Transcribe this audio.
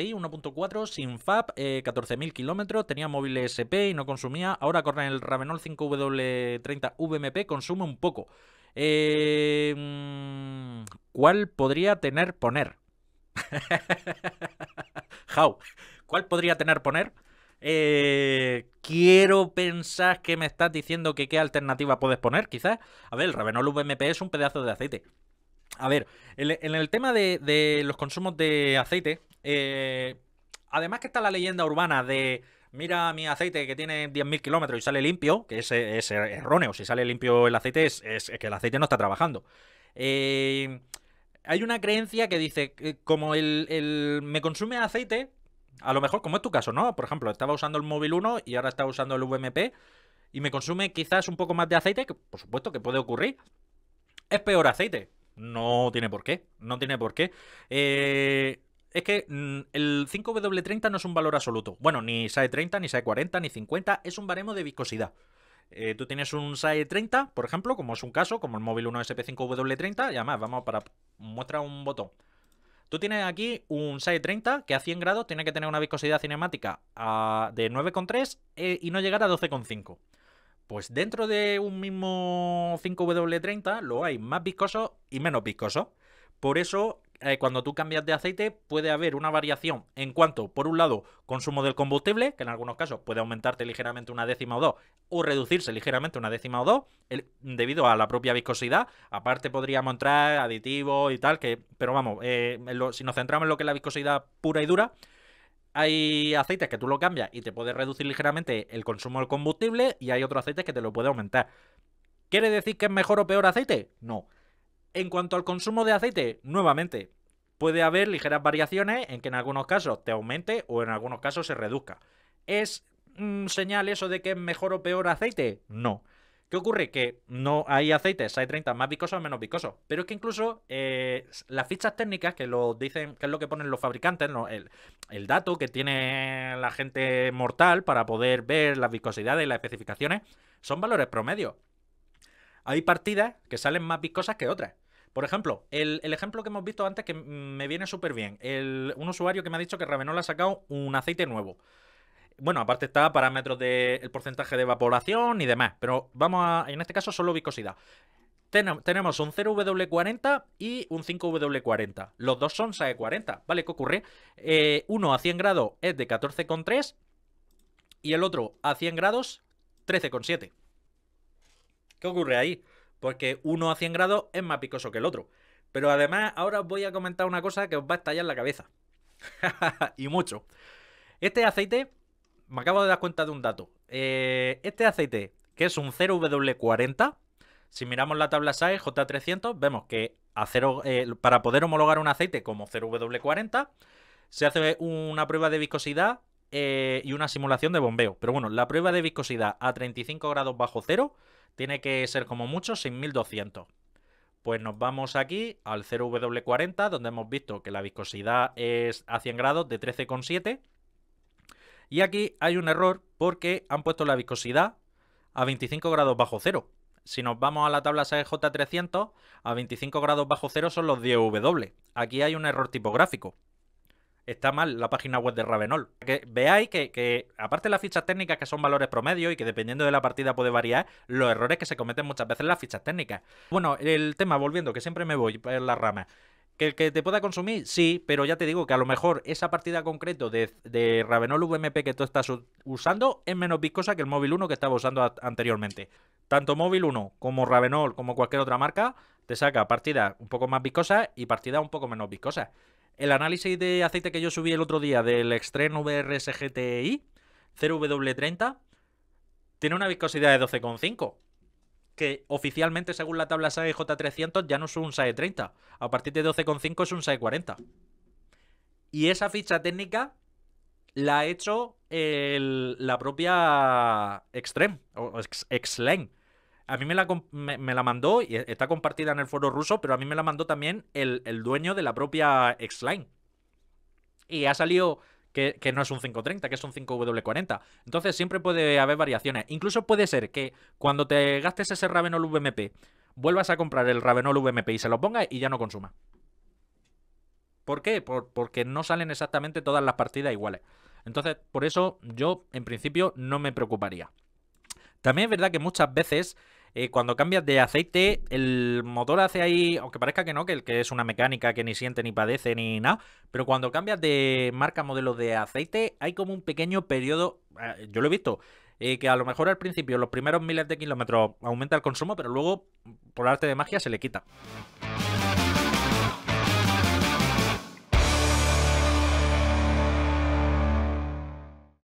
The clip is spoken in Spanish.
1.4 sin FAP, 14.000 eh, kilómetros, tenía móvil SP y no consumía. Ahora corre el Ravenol 5W30 VMP, consume un poco. Eh, mm, ¿Cuál podría tener poner? ¿Cuál podría tener poner? Eh, quiero pensar que me estás diciendo que qué alternativa puedes poner, quizás. A ver, el Ravenol VMP es un pedazo de aceite. A ver, en, el tema de los consumos de aceite, eh, además que está la leyenda urbana de mira mi aceite que tiene 10.000 kilómetros y sale limpio, que es, er-, erróneo, si sale limpio el aceite es, que el aceite no está trabajando. Eh, hay una creencia que dice, eh, como el, me consume aceite, a lo mejor, como es tu caso, ¿no? Por ejemplo, estaba usando el móvil 1 y ahora está usando el VMP y me consume quizás un poco más de aceite, que por supuesto que puede ocurrir. Es peor aceite. No tiene por qué, no tiene por qué. Eh, es que mm, el 5W30 no es un valor absoluto. Bueno, ni SAE 30, ni SAE 40, ni 50, es un baremo de viscosidad. Eh, tú tienes un SAE 30, por ejemplo, como es un caso, como el móvil 1SP5W30, y además, vamos para muestra un botón. Tú tienes aquí un SAE 30 que a 100 grados tiene que tener una viscosidad cinemática ah, de 9,3 eh, y no llegar a 12,5. Pues dentro de un mismo 5W30 lo hay más viscoso y menos viscoso. Por eso eh, cuando tú cambias de aceite puede haber una variación en cuanto, por un lado, consumo del combustible, que en algunos casos puede aumentarte ligeramente una décima o dos, o reducirse ligeramente una décima o dos, debido a la propia viscosidad. Aparte podríamos entrar aditivos y tal, que, pero vamos, eh, si nos centramos en lo que es la viscosidad pura y dura, hay aceites que tú lo cambias y te puedes reducir ligeramente el consumo del combustible y hay otros aceites que te lo puede aumentar. ¿Quiere decir que es mejor o peor aceite? No. En cuanto al consumo de aceite, nuevamente, puede haber ligeras variaciones en que en algunos casos te aumente o en algunos casos se reduzca. ¿Es mm, señal eso de que es mejor o peor aceite? No. ¿Qué ocurre? Que no hay aceites, hay 30 más viscosos o menos viscosos. Pero es que incluso eh, las fichas técnicas que lo dicen, que es lo que ponen los fabricantes, el, el, dato que tiene la gente mortal para poder ver las viscosidades y las especificaciones, son valores promedios. Hay partidas que salen más viscosas que otras. Por ejemplo, el, ejemplo que hemos visto antes que me viene súper bien. un usuario que me ha dicho que Ravenol ha sacado un aceite nuevo. Bueno, aparte está parámetros del porcentaje de evaporación y demás, pero vamos a, en este caso, solo viscosidad. tenemos un 0W40 y un 5W40. Los dos son SAE 40, ¿vale? ¿Qué ocurre? Eh, uno a 100 grados es de 14,3 y el otro a 100 grados 13,7. ¿Qué ocurre ahí? porque uno a 100 grados es más picoso que el otro. Pero además ahora os voy a comentar una cosa que os va a estallar la cabeza. y mucho. Este aceite, me acabo de dar cuenta de un dato. Eh, este aceite, que es un 0W40, si miramos la tabla SAE J300, vemos que eh, para poder homologar un aceite como 0W40, se hace una prueba de viscosidad eh, y una simulación de bombeo. Pero bueno, la prueba de viscosidad a 35 grados bajo cero tiene que ser como mucho 6200. Pues nos vamos aquí al 0W40, donde hemos visto que la viscosidad es a 100 grados de 13,7. Y aquí hay un error porque han puesto la viscosidad a 25 grados bajo cero. Si nos vamos a la tabla j 300 a 25 grados bajo cero son los 10W. Aquí hay un error tipográfico está mal la página web de Ravenol. Que veáis que, que, aparte de las fichas técnicas que son valores promedio y que dependiendo de la partida puede variar, los errores que se cometen muchas veces en las fichas técnicas. Bueno, el tema, volviendo, que siempre me voy en la rama ¿Que el que te pueda consumir? Sí, pero ya te digo que a lo mejor esa partida concreto de, de Ravenol VMP que tú estás usando es menos viscosa que el móvil 1 que estaba usando anteriormente. Tanto móvil 1 como Ravenol como cualquier otra marca te saca partidas un poco más viscosas y partidas un poco menos viscosas. El análisis de aceite que yo subí el otro día del Extreme VRSGTI 0W30 tiene una viscosidad de 12,5 que oficialmente según la tabla SAE J300 ya no es un SAE 30. A partir de 12,5 es un SAE 40. Y esa ficha técnica la ha hecho la propia Extreme, o Exlane a mí me la, me, la, mandó, y e-, está compartida en el foro ruso, pero a mí me la mandó también el, dueño de la propia X-Line. Y ha salido que, no es un 530, que es un 5W40. Entonces siempre puede haber variaciones. Incluso puede ser que cuando te gastes ese Ravenol VMP, vuelvas a comprar el Ravenol VMP y se lo pongas y ya no consuma. ¿Por qué? porque no salen exactamente todas las partidas iguales. Entonces, por eso yo en principio no me preocuparía. También es verdad que muchas veces eh, cuando cambias de aceite, el motor hace ahí, aunque parezca que no, que, que es una mecánica que ni siente, ni padece, ni nada, pero cuando cambias de marca, modelo de aceite, hay como un pequeño periodo, eh, yo lo he visto, eh, que a lo mejor al principio, los primeros miles de kilómetros, aumenta el consumo, pero luego, por arte de magia, se le quita.